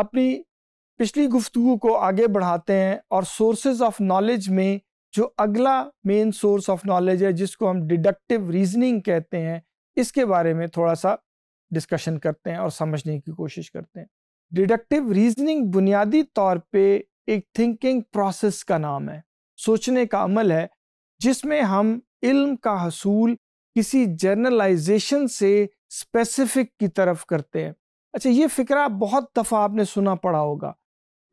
अपनी पिछली गुफ्तु को आगे बढ़ाते हैं और सोर्सेज ऑफ नॉलेज में जो अगला मेन सोर्स ऑफ नॉलेज है जिसको हम डिडक्टिव रीजनिंग कहते हैं इसके बारे में थोड़ा सा डिस्कशन करते हैं और समझने की कोशिश करते हैं डिडक्टिव रीजनिंग बुनियादी तौर पे एक थिंकिंग प्रोसेस का नाम है सोचने का अमल है जिसमें हम इल्म का हसूल किसी जर्नलाइजेशन से स्पेसिफिक की तरफ करते हैं अच्छा ये फिक्रा बहुत दफ़ा आपने सुना पड़ा होगा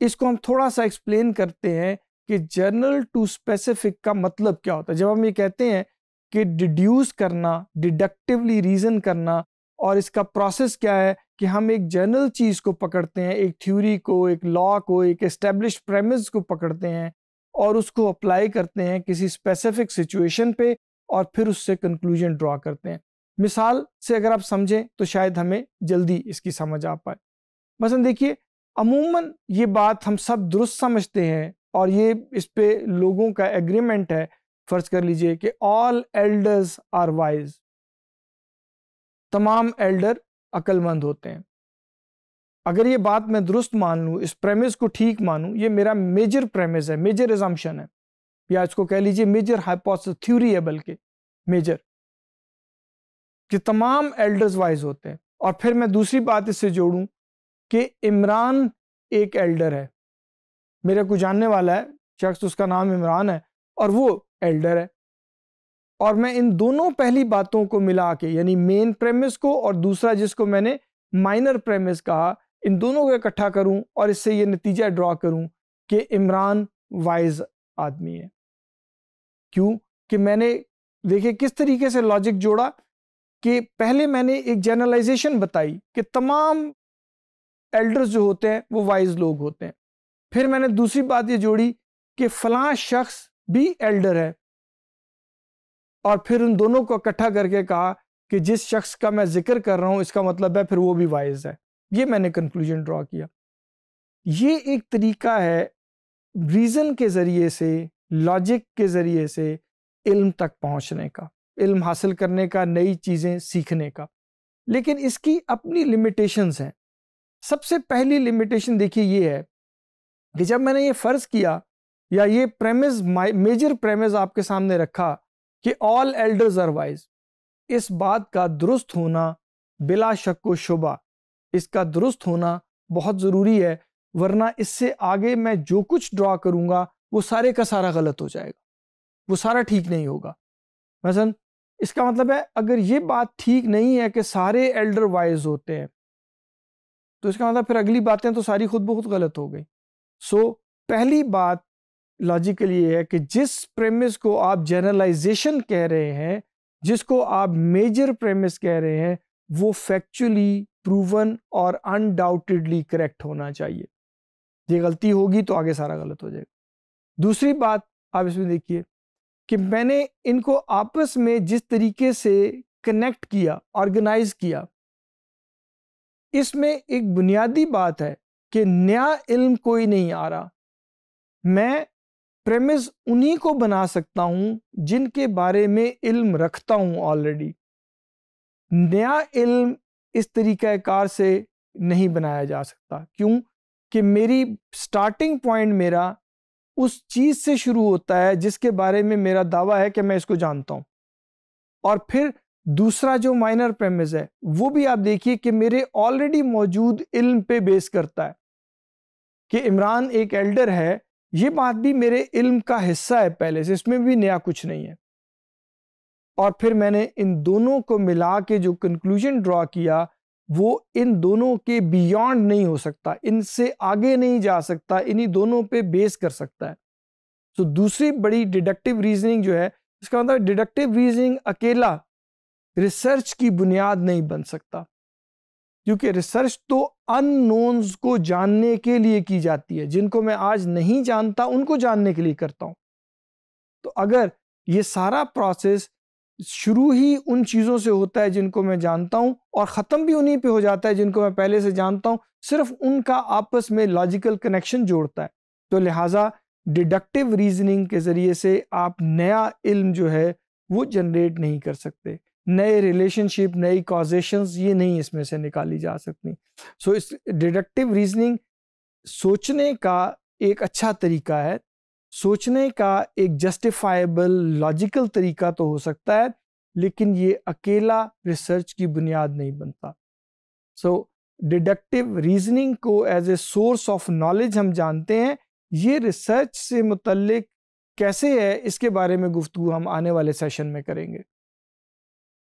इसको हम थोड़ा सा एक्सप्लेन करते हैं कि जनरल टू स्पेसिफिक का मतलब क्या होता है जब हम ये कहते हैं कि डिड्यूस करना डिडक्टिवली रीज़न करना और इसका प्रोसेस क्या है कि हम एक जनरल चीज़ को पकड़ते हैं एक थ्योरी को एक लॉ को एक इस्टेब्लिश प्रेमिस को पकड़ते हैं और उसको अप्लाई करते हैं किसी स्पेसिफिक सिचुएशन पे और फिर उससे कंक्लूजन ड्रॉ करते हैं मिसाल से अगर आप समझें तो शायद हमें जल्दी इसकी समझ आ पाए मसलन देखिए अमूमन ये बात हम सब दुरुस्त समझते हैं और ये इस पे लोगों का एग्रीमेंट है फ़र्ज़ कर लीजिए कि ऑल एल्डर्स आर वाइज तमाम एल्डर अक्लमंद होते हैं अगर ये बात मैं दुरुस्त मान लूँ इस प्रेमिस को ठीक मानूँ ये मेरा मेजर प्रेमिस है मेजर एजम्पन है या इसको कह लीजिए मेजर हाइपोस थ्यूरी है बल्कि मेजर कि तमाम एल्डर्स वाइज होते हैं और फिर मैं दूसरी बात इससे जोड़ूं कि इमरान एक एल्डर है मेरे को जानने वाला है शख्स उसका नाम इमरान है और वो एल्डर है और मैं इन दोनों पहली बातों को मिला के यानी मेन प्रेमिस को और दूसरा जिसको मैंने माइनर प्रेमिस कहा इन दोनों को इकट्ठा करूं और इससे ये नतीजा ड्रॉ करूं कि इमरान वाइज आदमी है क्यों कि मैंने देखिए किस तरीके से लॉजिक जोड़ा कि पहले मैंने एक जनरलाइजेशन बताई कि तमाम एल्डर्स जो होते हैं वो वाइज लोग होते हैं फिर मैंने दूसरी बात ये जोड़ी कि फलां शख्स भी एल्डर है और फिर उन दोनों को इकट्ठा करके कहा कि जिस शख्स का मैं जिक्र कर रहा हूँ इसका मतलब है फिर वो भी वाइज है ये मैंने कंक्लूजन ड्रॉ किया ये एक तरीका है रीज़न के ज़रिए से लॉजिक के ज़रिए से इल्म तक पहुँचने का इल्म हासिल करने का नई चीज़ें सीखने का लेकिन इसकी अपनी लिमिटेशंस हैं सबसे पहली लिमिटेशन देखिए ये है कि जब मैंने ये फ़र्ज़ किया या ये प्रेमिस मेजर प्रेमिस आपके सामने रखा कि ऑल एल्डर्स आर वाइज इस बात का दुरुस्त होना बिला शक व शुबा इसका दुरुस्त होना बहुत ज़रूरी है वरना इससे आगे मैं जो कुछ ड्रा करूँगा वो सारे का सारा गलत हो जाएगा वो सारा ठीक नहीं होगा मसलन इसका मतलब है अगर ये बात ठीक नहीं है कि सारे एल्डर वाइज होते हैं तो इसका मतलब फिर अगली बातें तो सारी खुद ब खुद गलत हो गई सो so, पहली बात लॉजिकली ये है कि जिस प्रेमिस को आप जनरलाइजेशन कह रहे हैं जिसको आप मेजर प्रेमिस कह रहे हैं वो फैक्चुअली प्रूवन और अनडाउटेडली करेक्ट होना चाहिए ये गलती होगी तो आगे सारा गलत हो जाएगा दूसरी बात आप इसमें देखिए कि मैंने इनको आपस में जिस तरीके से कनेक्ट किया ऑर्गेनाइज किया इसमें एक बुनियादी बात है कि नया इल्म कोई नहीं आ रहा मैं प्रेमिस उन्हीं को बना सकता हूँ जिनके बारे में इल्म रखता हूँ ऑलरेडी नया इल्म इस कार से नहीं बनाया जा सकता क्यों कि मेरी स्टार्टिंग पॉइंट मेरा उस चीज़ से शुरू होता है जिसके बारे में मेरा दावा है कि मैं इसको जानता हूँ और फिर दूसरा जो माइनर प्रेमिस है वो भी आप देखिए कि मेरे ऑलरेडी मौजूद इल्म पे बेस करता है कि इमरान एक एल्डर है ये बात भी मेरे इल्म का हिस्सा है पहले से इसमें भी नया कुछ नहीं है और फिर मैंने इन दोनों को मिला के जो कंक्लूजन ड्रॉ किया वो इन दोनों के बियॉन्ड नहीं हो सकता इनसे आगे नहीं जा सकता इन्हीं दोनों पे बेस कर सकता है तो दूसरी बड़ी डिडक्टिव रीजनिंग जो है इसका मतलब डिडक्टिव रीजनिंग अकेला रिसर्च की बुनियाद नहीं बन सकता क्योंकि रिसर्च तो अननोन्स को जानने के लिए की जाती है जिनको मैं आज नहीं जानता उनको जानने के लिए करता हूँ तो अगर ये सारा प्रोसेस शुरू ही उन चीज़ों से होता है जिनको मैं जानता हूँ और ख़त्म भी उन्हीं पे हो जाता है जिनको मैं पहले से जानता हूँ सिर्फ उनका आपस में लॉजिकल कनेक्शन जोड़ता है तो लिहाजा डिडक्टिव रीजनिंग के ज़रिए से आप नया इल्म जो है वो जनरेट नहीं कर सकते नए रिलेशनशिप नई कॉजेशंस ये नहीं इसमें से निकाली जा सकती सो so, इस डिडक्टिव रीजनिंग सोचने का एक अच्छा तरीका है सोचने का एक जस्टिफाइबल लॉजिकल तरीका तो हो सकता है लेकिन ये अकेला रिसर्च की बुनियाद नहीं बनता सो डिडक्टिव रीजनिंग को as a source of knowledge हम जानते हैं ये रिसर्च से मुतलक कैसे है इसके बारे में गुफ्तु हम आने वाले सेशन में करेंगे